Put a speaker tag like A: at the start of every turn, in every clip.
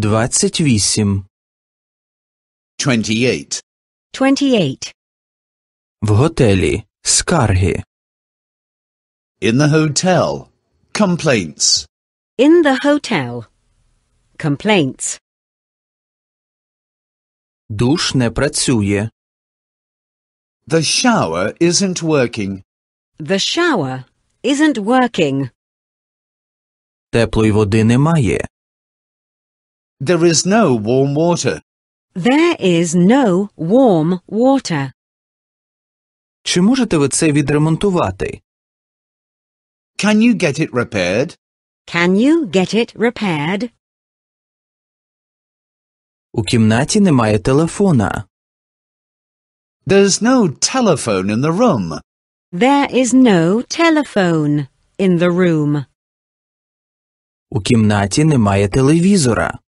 A: 28 28
B: 28
A: В готелі скарги In the hotel complaints
B: In the hotel
A: complaints Душ не працює The shower isn't working The shower
B: isn't working
A: Теплої води немає there is no warm water.
B: There is no warm water.
A: Чи можете ви це відремонтувати? Can you get it repaired?
B: Can you get it repaired?
A: У кімнаті немає телефона. There's no telephone in the room. There is no
B: telephone in the room.
A: У кімнаті немає телевізора.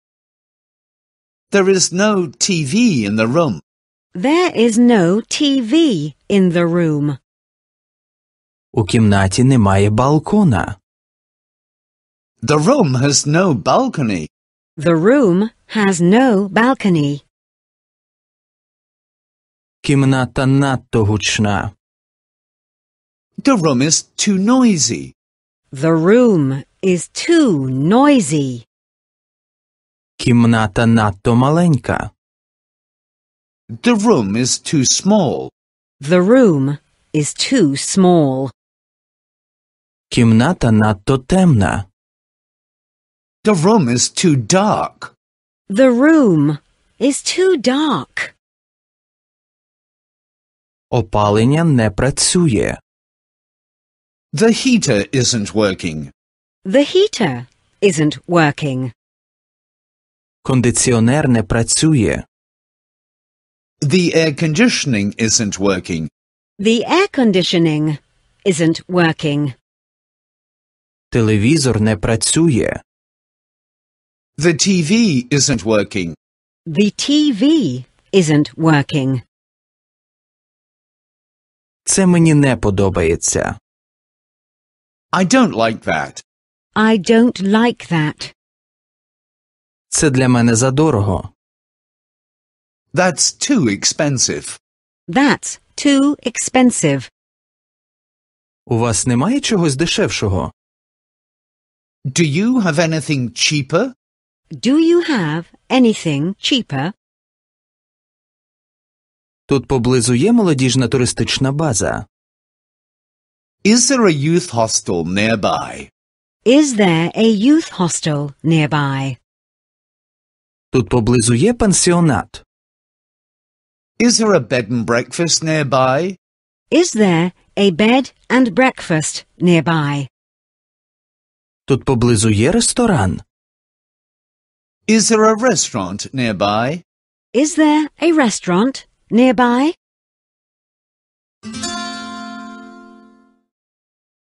A: There is no TV in the room.
B: There is no TV in the room.
A: У кімнаті немає балкона. The room has no balcony. The room has no balcony. Кімната надто гучна. The room is too noisy. The room is too noisy. Кімната надто маленька. The room is too small. The room is too small. Кімната надто темна. The room is too dark. The room is too dark. Опалення не працює. The heater isn't working.
B: The heater isn't working.
A: Кондиціонер не працює. The air conditioning isn't working.
B: The air conditioning isn't working.
A: Телевізор не працює. The TV isn't working.
B: The TV isn't working.
A: Це мені не подобається. I don't like that.
B: I don't like that.
A: Це для мене задорого. That's too expensive.
B: That's too expensive.
A: У вас немає чогось дешевшого? Do you have anything cheaper? Do you have anything cheaper? Тут поблизу є молодіжна туристична база. Is there a youth hostel nearby?
B: Is there a youth hostel nearby?
A: Тут поблизу є пансіонат? Is there a bed and breakfast nearby? Is there a bed and breakfast
B: nearby?
A: Тут поблизу є
B: ресторан? Is there a restaurant nearby? Is there a restaurant nearby?